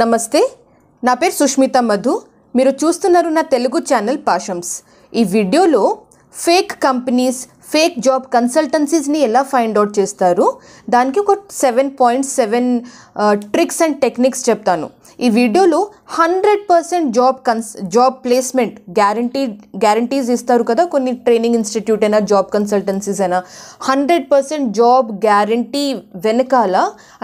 నమస్తే నా పేరు సుష్మిత మధు మీరు చూస్తున్నారు నా తెలుగు ఛానల్ పాషమ్స్ ఈ వీడియోలో ఫేక్ కంపెనీస్ ఫేక్ జాబ్ కన్సల్టెన్సీస్ని ఎలా ఫైండ్ అవుట్ చేస్తారు దానికి ఒక seven point seven tricks and techniques చెప్తాను ఈ వీడియోలో హండ్రెడ్ పర్సెంట్ జాబ్ కన్స్ జాబ్ ప్లేస్మెంట్ గ్యారంటీ గ్యారంటీస్ ఇస్తారు కదా కొన్ని ట్రైనింగ్ ఇన్స్టిట్యూట్ అయినా జాబ్ కన్సల్టెన్సీస్ అయినా హండ్రెడ్ పర్సెంట్ జాబ్ గ్యారంటీ వెనకాల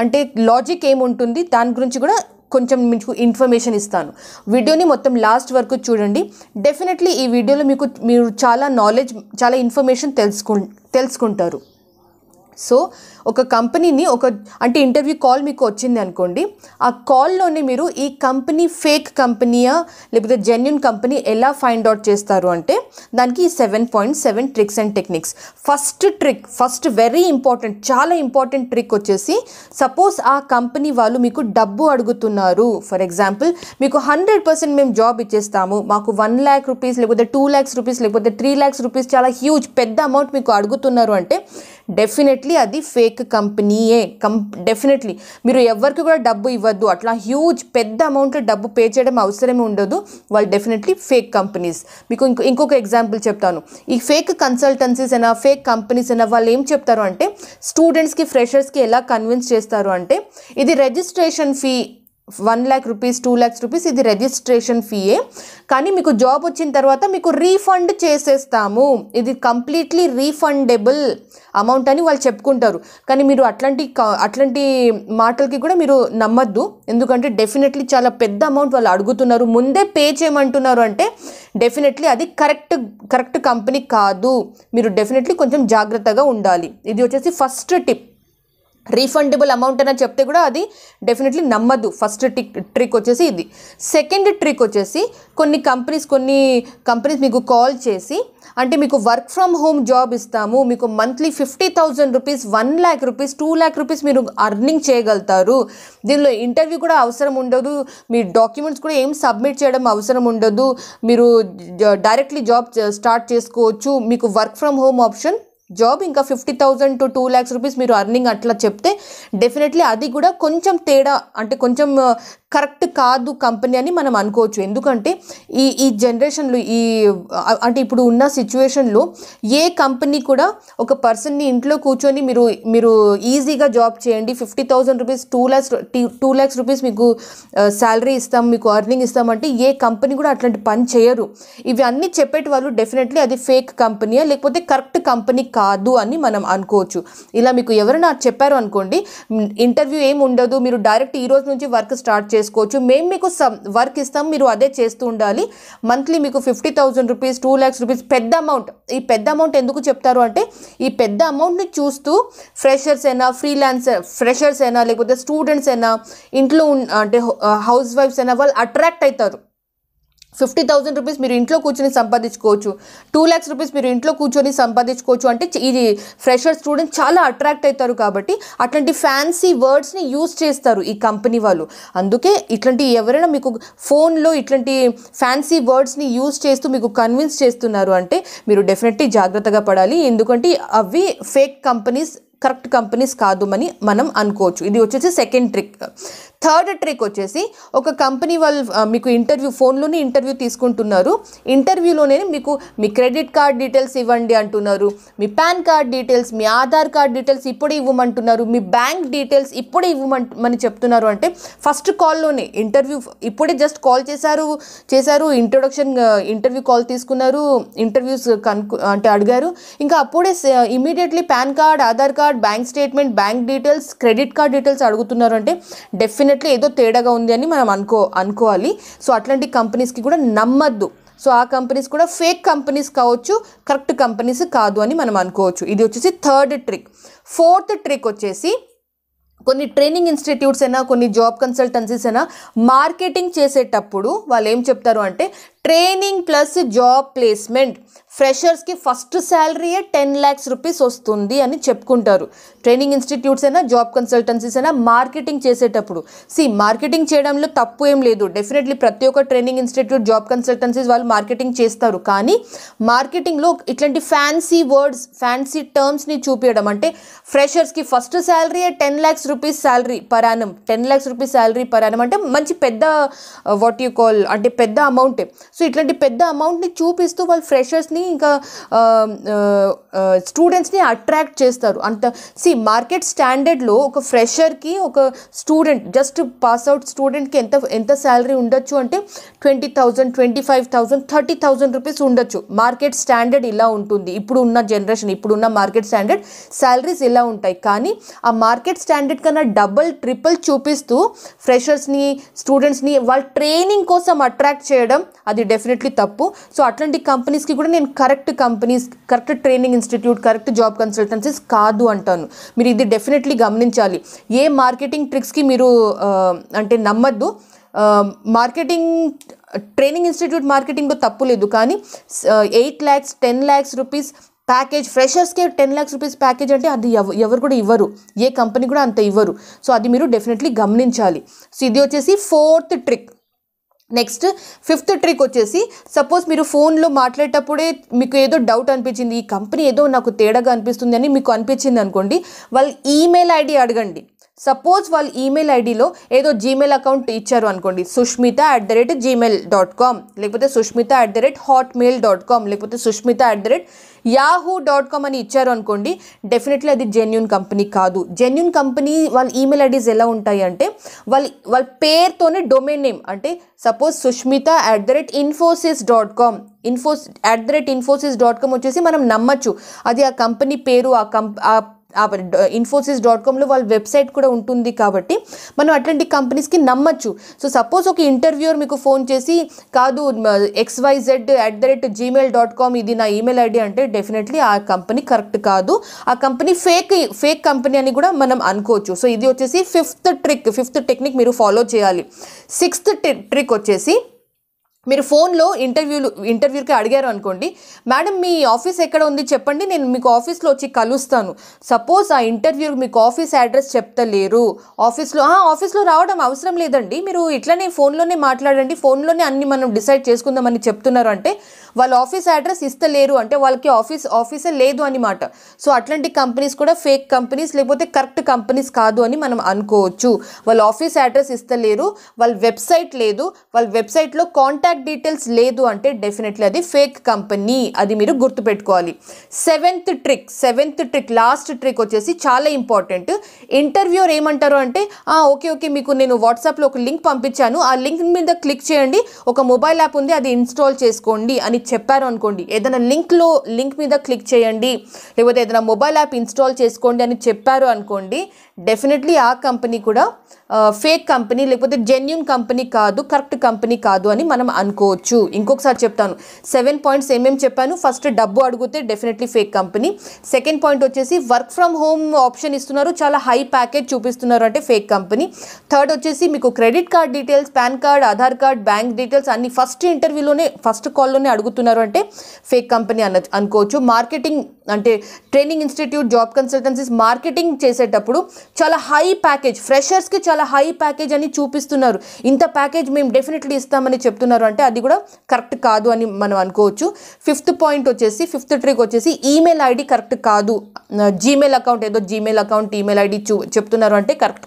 అంటే లాజిక్ ఏముంటుంది దాని గురించి కూడా కొంచెం మీకు ఇన్ఫర్మేషన్ ఇస్తాను వీడియోని మొత్తం లాస్ట్ వరకు చూడండి డెఫినెట్లీ ఈ వీడియోలో మీకు మీరు చాలా నాలెడ్జ్ చాలా ఇన్ఫర్మేషన్ తెలుసుకు తెలుసుకుంటారు సో ఒక కంపెనీని ఒక అంటే ఇంటర్వ్యూ కాల్ మీకు వచ్చింది అనుకోండి ఆ కాల్లోనే మీరు ఈ కంపెనీ ఫేక్ కంపెనీయా లేకపోతే జెన్యున్ కంపెనీ ఎలా ఫైండ్ అవుట్ చేస్తారు అంటే దానికి ఈ seven point seven tricks and techniques first trick first very important చాలా ఇంపార్టెంట్ ట్రిక్ వచ్చేసి సపోజ్ ఆ కంపెనీ వాళ్ళు మీకు డబ్బు అడుగుతున్నారు ఫర్ ఎగ్జాంపుల్ మీకు హండ్రెడ్ పర్సెంట్ మేము జాబ్ ఇచ్చేస్తాము మాకు వన్ ల్యాక్ రూపీస్ లేకపోతే టూ ల్యాక్స్ రూపీస్ లేకపోతే త్రీ ల్యాక్స్ రూపీస్ చాలా హ్యూజ్ పెద్ద అమౌంట్ మీకు అడుగుతున్నారు అంటే డెఫినెట్లీ అది ఫేక్ టెక్ కంపెనీయే కం డెఫినెట్లీ మీరు ఎవరికి కూడా డబ్బు ఇవ్వద్దు అట్లా హ్యూజ్ పెద్ద అమౌంట్లో డబ్బు పే చేయడం అవసరమే ఉండదు వాళ్ళు డెఫినెట్లీ ఫేక్ కంపెనీస్ మీకు ఇంకో ఇంకొక ఎగ్జాంపుల్ చెప్తాను ఈ ఫేక్ కన్సల్టెన్సీస్ అయినా ఫేక్ కంపెనీస్ అయినా వాళ్ళు ఏం చెప్తారు అంటే స్టూడెంట్స్కి ఫ్రెషర్స్కి ఎలా కన్విన్స్ చేస్తారు అంటే ఇది registration fee one lakh rupees two lakhs rupees ఇది రిజిస్ట్రేషన్ ఫీయే కానీ మీకు జాబ్ వచ్చిన తర్వాత మీకు రీఫండ్ చేసేస్తాము ఇది కంప్లీట్లీ రీఫండబుల్ అమౌంట్ అని వాళ్ళు చెప్పుకుంటారు కానీ మీరు అట్లాంటి అట్లాంటి మాటలకి కూడా మీరు నమ్మద్దు ఎందుకంటే డెఫినెట్లీ చాలా పెద్ద అమౌంట్ వాళ్ళు అడుగుతున్నారు ముందే పే చేయమంటున్నారు అంటే డెఫినెట్లీ అది కరెక్ట్ కరెక్ట్ కంపెనీ కాదు మీరు డెఫినెట్లీ కొంచెం జాగ్రత్తగా ఉండాలి ఇది వచ్చేసి ఫస్ట్ టిప్ రీఫండబుల్ అమౌంట్ అని చెప్తే కూడా అది డెఫినెట్లీ నమ్మదు ఫస్ట్ టిక్ ట్రిక్ వచ్చేసి ఇది సెకండ్ ట్రిక్ వచ్చేసి కొన్ని కంపెనీస్ కొన్ని కంపెనీస్ మీకు కాల్ చేసి అంటే మీకు వర్క్ ఫ్రమ్ హోమ్ జాబ్ ఇస్తాము మీకు monthly fifty thousand rupees one lakh rupees two lakh rupees మీరు అర్నింగ్ చేయగలుగుతారు దీనిలో ఇంటర్వ్యూ కూడా అవసరం ఉండదు మీ డాక్యుమెంట్స్ కూడా ఏం సబ్మిట్ చేయడం అవసరం ఉండదు మీరు డైరెక్ట్లీ జాబ్ స్టార్ట్ చేసుకోవచ్చు మీకు work from home option job ఇంకా fifty thousand to two lakhs rupees మీరు అర్నింగ్ అట్లా చెప్తే డెఫినెట్లీ అది కూడా కొంచెం తేడా అంటే కొంచెం కరెక్ట్ కాదు కంపెనీ అని మనం అనుకోవచ్చు ఎందుకంటే ఈ ఈ జనరేషన్లో ఈ అంటే ఇప్పుడు ఉన్న సిచ్యువేషన్లో ఏ కంపెనీ కూడా ఒక పర్సన్ని ఇంట్లో కూర్చొని మీరు మీరు ఈజీగా జాబ్ చేయండి fifty thousand rupees two lakhs two lakhs rupees మీకు శాలరీ ఇస్తాం మీకు అర్నింగ్ ఇస్తామంటే ఏ కంపెనీ కూడా అట్లాంటి పని చేయరు ఇవి అన్నీ చెప్పేటి వాళ్ళు డెఫినెట్లీ అది ఫేక్ కంపెనీయా లేకపోతే కరెక్ట్ కంపెనీ కాదు అని మనం అనుకోవచ్చు ఇలా మీకు ఎవరైనా చెప్పారు అనుకోండి ఇంటర్వ్యూ ఏం ఉండదు మీరు డైరెక్ట్ ఈ రోజు నుంచి వర్క్ స్టార్ట్ చేస్తారు చేసుకోవచ్చు మేము మీకు వర్క్ ఇస్తాం మీరు అదే చేస్తూ ఉండాలి మంత్లీ మీకు fifty thousand rupees two lakhs rupees పెద్ద అమౌంట్ ఈ పెద్ద అమౌంట్ ఎందుకు చెప్తారు అంటే ఈ పెద్ద అమౌంట్ని చూస్తూ ఫ్రెషర్స్ అయినా ఫ్రీలాన్సర్ ఫ్రెషర్స్ అయినా లేకపోతే స్టూడెంట్స్ అయినా ఇంట్లో అంటే హౌస్ వైఫ్స్ అయినా వాళ్ళు అట్రాక్ట్ అవుతారు ఫిఫ్టీ థౌసండ్ రూపీస్ మీరు ఇంట్లో కూర్చొని సంపాదించుకోవచ్చు టూ ల్యాక్స్ రూపీస్ మీరు ఇంట్లో కూర్చొని సంపాదించుకోవచ్చు అంటే ఇది ఫ్రెషర్ స్టూడెంట్ చాలా అట్రాక్ట్ అవుతారు కాబట్టి అట్లాంటి ఫ్యాన్సీ వర్డ్స్ని యూజ్ చేస్తారు ఈ కంపెనీ వాళ్ళు అందుకే ఇట్లాంటి ఎవరైనా మీకు ఫోన్లో ఇట్లాంటి ఫ్యాన్సీ వర్డ్స్ని యూజ్ చేస్తూ మీకు కన్విన్స్ చేస్తున్నారు అంటే మీరు డెఫినెట్లీ జాగ్రత్తగా పడాలి ఎందుకంటే అవి ఫేక్ కంపెనీస్ కరెక్ట్ కంపెనీస్ కాదు అని మనం అనుకోవచ్చు ఇది వచ్చేసి సెకండ్ ట్రిక్ థర్డ్ ట్రిక్ వచ్చేసి ఒక కంపెనీ వాళ్ళు మీకు ఇంటర్వ్యూ ఫోన్లోనే ఇంటర్వ్యూ తీసుకుంటున్నారు ఇంటర్వ్యూలోనే మీకు మీ క్రెడిట్ కార్డ్ డీటెయిల్స్ ఇవ్వండి అంటున్నారు మీ పాన్ కార్డ్ డీటెయిల్స్ మీ ఆధార్ కార్డ్ డీటెయిల్స్ ఇప్పుడే ఇవ్వమంటున్నారు మీ బ్యాంక్ డీటెయిల్స్ ఇప్పుడే ఇవ్వమని చెప్తున్నారు అంటే ఫస్ట్ కాల్లోనే ఇంటర్వ్యూ ఇప్పుడే జస్ట్ కాల్ చేశారు చేశారు ఇంట్రొడక్షన్ ఇంటర్వ్యూ కాల్ తీసుకున్నారు ఇంటర్వ్యూస్ కనుక్కు అంటే అడిగారు ఇంకా అప్పుడే immediately PAN card Aadhaar card card bank statement bank details credit card details అడుగుతున్నారు అంటే డెఫినెట్లీ ఏదో తేడాగా ఉంది అని మనం అనుకో అనుకోవాలి సో అట్లాంటి కంపెనీస్కి కూడా నమ్మద్దు సో ఆ కంపెనీస్ కూడా ఫేక్ కంపెనీస్ కావచ్చు కరెక్ట్ కంపెనీస్ కాదు అని మనం అనుకోవచ్చు ఇది వచ్చేసి థర్డ్ ట్రిక్ ఫోర్త్ ట్రిక్ వచ్చేసి కొన్ని ట్రైనింగ్ ఇన్స్టిట్యూట్స్ అయినా కొన్ని జాబ్ కన్సల్టెన్సీస్ అయినా మార్కెటింగ్ చేసేటప్పుడు వాళ్ళు ఏం చెప్తారు అంటే ట్రైనింగ్ ప్లస్ జాబ్ ప్లేస్మెంట్ ఫ్రెషర్స్కి ఫస్ట్ శాలరీయే టెన్ ల్యాక్స్ రూపీస్ వస్తుంది అని చెప్పుకుంటారు ట్రైనింగ్ ఇన్స్టిట్యూట్స్ అయినా జాబ్ కన్సల్టెన్సీస్ అయినా మార్కెటింగ్ చేసేటప్పుడు సి మార్కెటింగ్ చేయడంలో తప్పు ఏం లేదు డెఫినెట్లీ ప్రతి ఒక్క ట్రైనింగ్ ఇన్స్టిట్యూట్ జాబ్ కన్సల్టెన్సీస్ వాళ్ళు మార్కెటింగ్ చేస్తారు కానీ మార్కెటింగ్లో ఇట్లాంటి ఫ్యాన్సీ వర్డ్స్ ఫ్యాన్సీ టర్మ్స్ని చూపించడం అంటే ఫ్రెషర్స్కి ఫస్ట్ శాలరీయే టెన్ ల్యాక్స్ రూపీస్ శాలరీ పరాణం టెన్ ల్యాక్స్ రూపీస్ శాలరీ పరాణం అంటే మంచి పెద్ద వాట్ యూ కాల్ అంటే పెద్ద అమౌంటే సో ఇట్లాంటి పెద్ద అమౌంట్ని చూపిస్తూ వాళ్ళు ఫ్రెషర్స్ని ఇంకా స్టూడెంట్స్ని అట్రాక్ట్ చేస్తారు అంత సి మార్కెట్ స్టాండర్డ్లో ఒక ఫ్రెషర్కి ఒక స్టూడెంట్ జస్ట్ పాస్ అవుట్ స్టూడెంట్కి ఎంత ఎంత శాలరీ ఉండొచ్చు అంటే twenty thousand twenty five thousand thirty thousand rupees ఉండొచ్చు మార్కెట్ స్టాండర్డ్ ఇలా ఉంటుంది ఇప్పుడు ఉన్న జనరేషన్ ఇప్పుడున్న మార్కెట్ స్టాండర్డ్ శాలరీస్ ఇలా ఉంటాయి కానీ ఆ మార్కెట్ స్టాండర్డ్ కన్నా డబల్ ట్రిపుల్ చూపిస్తూ ఫ్రెషర్స్ని స్టూడెంట్స్ని వాళ్ళ ట్రైనింగ్ కోసం అట్రాక్ట్ చేయడం అది డెఫినెట్లీ తప్పు సో అట్లాంటి కంపెనీస్కి కూడా నేను correct companies correct training institute correct job consultancies కాదు అంటాను మీరు ఇది డెఫినెట్లీ గమనించాలి ఏ మార్కెటింగ్ ట్రిక్స్కి మీరు అంటే నమ్మద్దు మార్కెటింగ్ ట్రైనింగ్ ఇన్స్టిట్యూట్ మార్కెటింగ్లో తప్పు లేదు కానీ eight lakhs ten lakhs rupees package ఫ్రెషర్స్కే టెన్ ల్యాక్స్ రూపీస్ ప్యాకేజ్ అంటే అది ఎవరు కూడా ఇవ్వరు ఏ కంపెనీ కూడా అంత ఇవ్వరు సో అది మీరు డెఫినెట్లీ గమనించాలి సో ఇది వచ్చేసి fourth trick next fifth trick వచ్చేసి సపోజ్ మీరు ఫోన్లో మాట్లాడేటప్పుడే మీకు ఏదో డౌట్ అనిపించింది ఈ కంపెనీ ఏదో నాకు తేడాగా అనిపిస్తుంది అని మీకు అనిపించింది అనుకోండి వాళ్ళు ఈమెయిల్ ఐడి అడగండి సపోజ్ వాళ్ళు ఈమెయిల్ ఐడిలో ఏదో జీమెయిల్ అకౌంట్ ఇచ్చారు అనుకోండి Sushmita at the rate Gmail dot com లేకపోతే Sushmita at the rate Hotmail dot com లేకపోతే Sushmita at the rate Yahoo dot com అని ఇచ్చారు అనుకోండి డెఫినెట్లీ అది జెన్యున్ కంపెనీ కాదు జెన్యున్ కంపెనీ వాళ్ళ ఈమెయిల్ ఐడీస్ ఎలా ఉంటాయి అంటే వాళ్ళ వాళ్ళ పేరుతోనే డొమైన్ నేమ్ అంటే suppose Sushmita at the rate Infosys dot com ఇన్ఫోస్ at the rate Infosys dot com వచ్చేసి మనం నమ్మచ్చు అది ఆ కంపెనీ పేరు ఆ కంప్ ఆ ఇన్ఫోసిస్ డాట్ కామ్లో వాళ్ళ వెబ్సైట్ కూడా ఉంటుంది కాబట్టి మనం అట్లాంటి కంపెనీస్కి నమ్మచ్చు సో సపోజ్ ఒక ఇంటర్వ్యూర్ మీకు ఫోన్ చేసి కాదు XYZ at the rate Gmail dot com ఇది నా ఈమెయిల్ ఐడి అంటే డెఫినెట్లీ ఆ కంపెనీ కరెక్ట్ కాదు ఆ కంపెనీ ఫేక్ ఫేక్ కంపెనీ అని కూడా మనం అనుకోవచ్చు సో ఇది వచ్చేసి ఫిఫ్త్ ట్రిక్ ఫిఫ్త్ టెక్నిక్ మీరు ఫాలో చేయాలి సిక్స్త్ ట్రిక్ వచ్చేసి మీరు ఫోన్లో ఇంటర్వ్యూలు ఇంటర్వ్యూకి అడిగారు అనుకోండి మేడం మీ ఆఫీస్ ఎక్కడ ఉంది చెప్పండి నేను మీకు ఆఫీస్లో వచ్చి కలుస్తాను సపోజ్ ఆ ఇంటర్వ్యూ మీకు ఆఫీస్ అడ్రస్ చెప్తలేరు ఆఫీస్లో ఆఫీస్లో రావడం అవసరం లేదండి మీరు ఇట్లనే ఫోన్లోనే మాట్లాడండి ఫోన్లోనే అన్ని మనం డిసైడ్ చేసుకుందామని చెప్తున్నారు అంటే వాళ్ళ ఆఫీస్ అడ్రస్ ఇస్తలేరు అంటే వాళ్ళకి ఆఫీస్ ఆఫీసే లేదు అనమాట సో అట్లాంటి కంపెనీస్ కూడా ఫేక్ కంపెనీస్ లేకపోతే కరెక్ట్ కంపెనీస్ కాదు అని మనం అనుకోవచ్చు వాళ్ళ ఆఫీస్ అడ్రస్ ఇస్తలేరు వాళ్ళ వెబ్సైట్ లేదు వాళ్ళ వెబ్సైట్లో కాంటాక్ట్ డీటెయిల్స్ లేదు అంటే డెఫినెట్లీ అది ఫేక్ కంపెనీ అది మీరు గుర్తుపెట్టుకోవాలి seventh trick seventh trick last trick వచ్చేసి చాలా ఇంపార్టెంట్ ఇంటర్వ్యూర్ ఏమంటారు అంటే ఓకే ఓకే మీకు నేను వాట్సాప్లో ఒక లింక్ పంపించాను ఆ లింక్ మీద క్లిక్ చేయండి ఒక మొబైల్ యాప్ ఉంది అది ఇన్స్టాల్ చేసుకోండి అని చెప్పారు అనుకోండి ఏదైనా లింక్లో లింక్ మీద క్లిక్ చేయండి లేకపోతే ఏదైనా మొబైల్ యాప్ ఇన్స్టాల్ చేసుకోండి అని చెప్పారు అనుకోండి డెఫినెట్లీ ఆ కంపెనీ కూడా ఫేక్ కంపెనీ లేకపోతే జెన్యున్ కంపెనీ కాదు కరెక్ట్ కంపెనీ కాదు అని మనం అనుకోవచ్చు ఇంకొకసారి చెప్తాను సెవెన్ పాయింట్స్ ఏమేమి చెప్పాను ఫస్ట్ డబ్బు అడిగితే definitely fake company second point వచ్చేసి వర్క్ ఫ్రమ్ హోమ్ ఆప్షన్ ఇస్తున్నారు చాలా హై ప్యాకేజ్ చూపిస్తున్నారు అంటే ఫేక్ కంపెనీ థర్డ్ వచ్చేసి మీకు credit card details PAN card Aadhaar card bank details అన్ని ఫస్ట్ ఇంటర్వ్యూలోనే ఫస్ట్ కాల్లోనే అడుగుతున్నారు అంటే ఫేక్ కంపెనీ అన్న అనుకోవచ్చు మార్కెటింగ్ అంటే training institute job consultancies marketing చేసేటప్పుడు చాలా హై ప్యాకేజ్ ఫ్రెషర్స్కి చాలా హై ప్యాకేజ్ అని చూపిస్తున్నారు ఇంత ప్యాకేజ్ మేము డెఫినెట్లీ ఇస్తామని చెప్తున్నారు అంటే అది కూడా కరెక్ట్ కాదు అని మనం అనుకోవచ్చు ఫిఫ్త్ పాయింట్ వచ్చేసి ఫిఫ్త్ ట్రిక్ వచ్చేసి ఈమెయిల్ ఐడి కరెక్ట్ కాదు జీమెయిల్ అకౌంట్ ఏదో జీమెయిల్ అకౌంట్ ఈమెయిల్ ఐడి చూ చెప్తున్నారు అంటే కరెక్ట్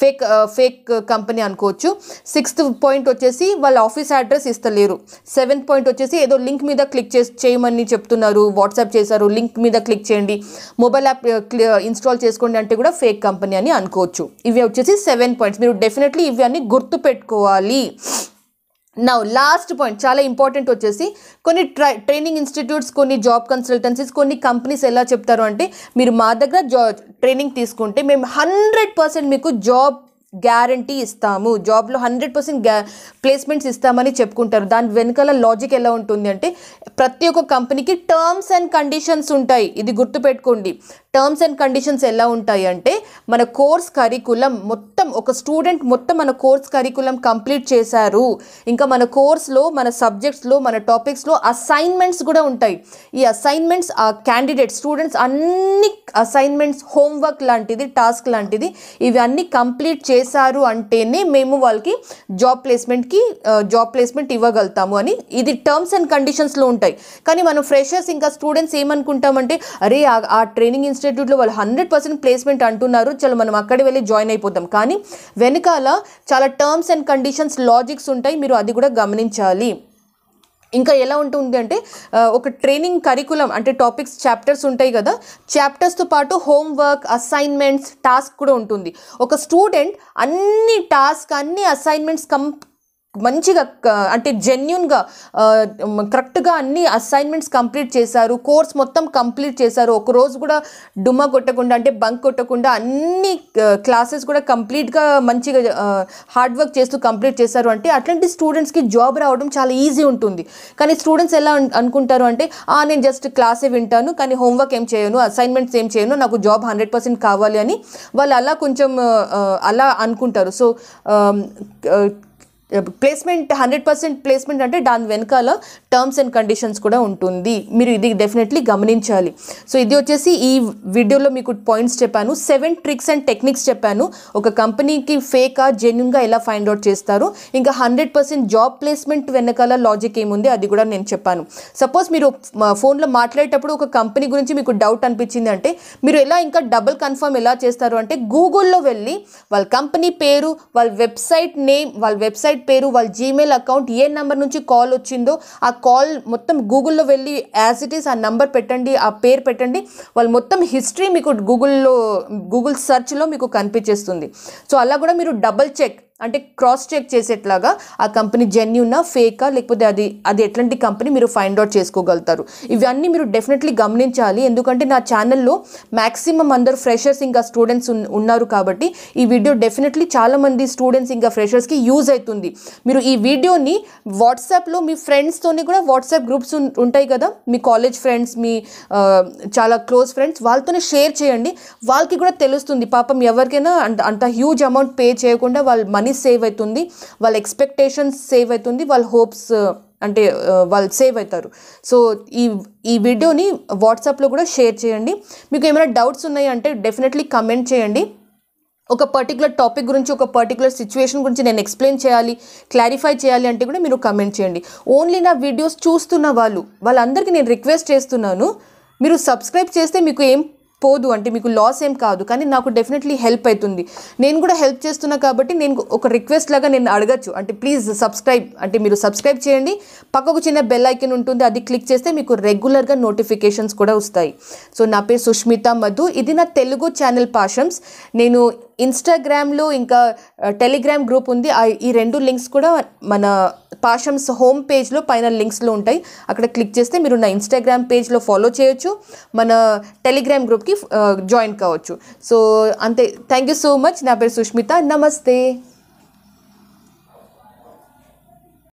ఫేక్ ఫేక్ కంపెనీ అనుకోవచ్చు సిక్స్త్ పాయింట్ వచ్చేసి వాళ్ళ ఆఫీస్ అడ్రస్ ఇస్తలేరు సెవెంత్ పాయింట్ వచ్చేసి ఏదో లింక్ మీద క్లిక్ చేసి చేయమని చెప్తున్నారు వాట్సాప్ చేశారు లింక్ మీద క్లిక్ చేయండి మొబైల్ యాప్ ఇన్స్టాల్ చేసుకోండి అంటే కూడా ఫేక్ టెక్ కంపెనీ అని అనుకోవచ్చు ఇవి వచ్చేసి సెవెన్ పాయింట్స్ మీరు డెఫినెట్లీ ఇవి అన్ని గుర్తు పెట్టుకోవాలి నా లాస్ట్ పాయింట్ చాలా ఇంపార్టెంట్ వచ్చేసి కొన్ని ట్రై ట్రైనింగ్ ఇన్స్టిట్యూట్స్ కొన్ని జాబ్ కన్సల్టెన్సీస్ కొన్ని కంపెనీస్ ఎలా చెప్తారు అంటే మీరు మా దగ్గర జా ట్రైనింగ్ తీసుకుంటే మేము హండ్రెడ్ పర్సెంట్ మీకు జాబ్ గ్యారంటీ ఇస్తాము జాబ్లో హండ్రెడ్ పర్సెంట్ గ్యా ప్లేస్మెంట్స్ ఇస్తామని చెప్పుకుంటారు దాని వెనకాల లాజిక్ ఎలా ఉంటుంది అంటే ప్రతి ఒక్క కంపెనీకి టర్మ్స్ అండ్ కండిషన్స్ ఉంటాయి ఇది గుర్తుపెట్టుకోండి టర్మ్స్ అండ్ కండిషన్స్ ఎలా ఉంటాయి అంటే మన కోర్స్ కరికులం మొత్తం ఒక స్టూడెంట్ మొత్తం మన కోర్స్ కరికులం కంప్లీట్ చేశారు ఇంకా మన కోర్స్లో మన సబ్జెక్ట్స్లో మన టాపిక్స్లో అసైన్మెంట్స్ కూడా ఉంటాయి ఈ అసైన్మెంట్స్ ఆ క్యాండిడేట్ స్టూడెంట్స్ అన్ని అసైన్మెంట్స్ హోంవర్క్ లాంటిది టాస్క్ లాంటిది ఇవి అన్నీ కంప్లీట్ చేసి చేశారు అంటేనే మేము వాళ్ళకి జాబ్ ప్లేస్మెంట్కి జాబ్ ప్లేస్మెంట్ ఇవ్వగలుగుతాము అని ఇది టర్మ్స్ అండ్ కండిషన్స్లో ఉంటాయి కానీ మనం ఫ్రెషర్స్ ఇంకా స్టూడెంట్స్ ఏమనుకుంటామంటే అరే ఆ ట్రైనింగ్ ఇన్స్టిట్యూట్లో వాళ్ళు హండ్రెడ్ పర్సెంట్ ప్లేస్మెంట్ అంటున్నారు చాలా మనం అక్కడ వెళ్ళి జాయిన్ అయిపోతాం కానీ వెనకాల చాలా టర్మ్స్ అండ్ కండిషన్స్ లాజిక్స్ ఉంటాయి మీరు అది కూడా గమనించాలి ఇంకా ఎలా ఉంటుంది అంటే ఒక ట్రైనింగ్ కరికులం అంటే టాపిక్స్ చాప్టర్స్ ఉంటాయి కదా చాప్టర్స్తో పాటు హోంవర్క్ అసైన్మెంట్స్ టాస్క్ కూడా ఉంటుంది ఒక స్టూడెంట్ అన్ని టాస్క్ అన్ని అసైన్మెంట్స్ కంప్ మంచిగా అంటే జెన్యున్గా కరెక్ట్గా అన్ని అసైన్మెంట్స్ కంప్లీట్ చేశారు కోర్స్ మొత్తం కంప్లీట్ చేశారు ఒకరోజు రోజు కూడా డుమ్మ కొట్టకుండా అంటే బంక్ కొట్టకుండా అన్ని క్లాసెస్ కూడా కంప్లీట్గా మంచిగా హార్డ్ వర్క్ చేస్తూ కంప్లీట్ చేశారు అంటే అట్లాంటి స్టూడెంట్స్కి జాబ్ రావడం చాలా ఈజీ ఉంటుంది కానీ స్టూడెంట్స్ ఎలా అనుకుంటారు అంటే నేను జస్ట్ క్లాసే వింటాను కానీ హోంవర్క్ ఏం చేయను అసైన్మెంట్స్ ఏం చేయను నాకు జాబ్ హండ్రెడ్ పర్సెంట్ కావాలి అని వాళ్ళు అలా కొంచెం అలా అనుకుంటారు so placement hundred percent placement అంటే దాని వెనకాల టర్మ్స్ అండ్ కండిషన్స్ కూడా ఉంటుంది మీరు ఇది డెఫినెట్లీ గమనించాలి సో ఇది వచ్చేసి ఈ వీడియోలో మీకు పాయింట్స్ చెప్పాను సెవెన్ ట్రిక్స్ అండ్ టెక్నిక్స్ చెప్పాను ఒక కంపెనీకి ఫేకా జెన్యున్గా ఎలా ఫైండ్ అవుట్ చేస్తారు ఇంకా హండ్రెడ్ పర్సెంట్ జాబ్ ప్లేస్మెంట్ వెనకాల లాజిక్ ఏముంది అది కూడా నేను చెప్పాను సపోజ్ మీరు ఫోన్లో మాట్లాడేటప్పుడు ఒక కంపెనీ గురించి మీకు డౌట్ అనిపించింది అంటే మీరు ఎలా ఇంకా డబుల్ కన్ఫర్మ్ ఎలా చేస్తారు అంటే గూగుల్లో వెళ్ళి వాళ్ళ కంపెనీ పేరు వాళ్ళ వెబ్సైట్ నేమ్ వాళ్ళ వెబ్సైట్ వెబ్సైట్ పేరు వాళ్ళ జీమెయిల్ అకౌంట్ ఏ నెంబర్ నుంచి కాల్ వచ్చిందో ఆ కాల్ మొత్తం గూగుల్లో వెళ్ళి యాజ్ ఇట్ ఈస్ ఆ నెంబర్ పెట్టండి ఆ పేరు పెట్టండి వాళ్ళు మొత్తం హిస్టరీ మీకు గూగుల్లో గూగుల్ సర్చ్లో మీకు కనిపించేస్తుంది సో అలా కూడా మీరు డబల్ చెక్ అంటే క్రాస్ చెక్ చేసేట్లాగా ఆ కంపెనీ జెన్యున్నా ఫేకా లేకపోతే అది అది ఎట్లాంటి కంపెనీ మీరు ఫైండ్ అవుట్ చేసుకోగలుగుతారు ఇవన్నీ మీరు డెఫినెట్లీ గమనించాలి ఎందుకంటే నా ఛానల్లో మ్యాక్సిమం అందరు ఫ్రెషర్స్ ఇంకా స్టూడెంట్స్ ఉన్నారు కాబట్టి ఈ వీడియో డెఫినెట్లీ చాలామంది స్టూడెంట్స్ ఇంకా ఫ్రెషర్స్కి యూజ్ అవుతుంది మీరు ఈ వీడియోని వాట్సాప్లో మీ ఫ్రెండ్స్తోని కూడా వాట్సాప్ గ్రూప్స్ ఉంటాయి కదా మీ కాలేజ్ ఫ్రెండ్స్ మీ చాలా క్లోజ్ ఫ్రెండ్స్ వాళ్ళతోనే షేర్ చేయండి వాళ్ళకి కూడా తెలుస్తుంది పాపం ఎవరికైనా అంత అంత హ్యూజ్ అమౌంట్ పే చేయకుండా వాళ్ళు మనీ సేవ్ అవుతుంది వాళ్ళ ఎక్స్పెక్టేషన్స్ సేవ్ అవుతుంది వాళ్ళ హోప్స్ uh, అంటే uh, వాళ్ళు సేవ్ అవుతారు సో ఈ ఈ వీడియోని వాట్సాప్లో కూడా షేర్ చేయండి మీకు ఏమైనా డౌట్స్ ఉన్నాయంటే అంటే డెఫినెట్లీ కమెంట్ చేయండి ఒక పర్టికులర్ టాపిక్ గురించి ఒక పర్టికులర్ సిచ్యువేషన్ గురించి నేను ఎక్స్ప్లెయిన్ చేయాలి క్లారిఫై చేయాలి అంటే కూడా మీరు కమెంట్ చేయండి ఓన్లీ నా వీడియోస్ చూస్తున్న వాళ్ళు వాళ్ళందరికీ నేను రిక్వెస్ట్ చేస్తున్నాను మీరు సబ్స్క్రైబ్ చేస్తే మీకు ఏం పోదు అంటే మీకు లాస్ ఏం కాదు కానీ నాకు డెఫినెట్లీ హెల్ప్ అవుతుంది నేను కూడా హెల్ప్ చేస్తున్నా కాబట్టి నేను ఒక రిక్వెస్ట్ లాగా నేను అడగచ్చు అంటే ప్లీజ్ సబ్స్క్రైబ్ అంటే మీరు సబ్స్క్రైబ్ చేయండి పక్కకు చిన్న బెల్ ఐకన్ ఉంటుంది అది క్లిక్ చేస్తే మీకు రెగ్యులర్గా నోటిఫికేషన్స్ కూడా వస్తాయి సో నా పేరు సుష్మిత మధు ఇది నా తెలుగు ఛానల్ పాషమ్స్ నేను ఇన్స్టాగ్రామ్లో ఇంకా టెలిగ్రామ్ uh, గ్రూప్ ఉంది ఈ రెండు లింక్స్ కూడా మన పాషమ్స్ హోమ్ పేజ్లో పైన లింక్స్లో ఉంటాయి అక్కడ క్లిక్ చేస్తే మీరు నా ఇన్స్టాగ్రామ్ పేజ్లో ఫాలో చేయొచ్చు మన టెలిగ్రామ్ గ్రూప్కి జాయిన్ కావచ్చు సో అంతే థ్యాంక్ యూ సో మచ్ నా పేరు సుష్మిత నమస్తే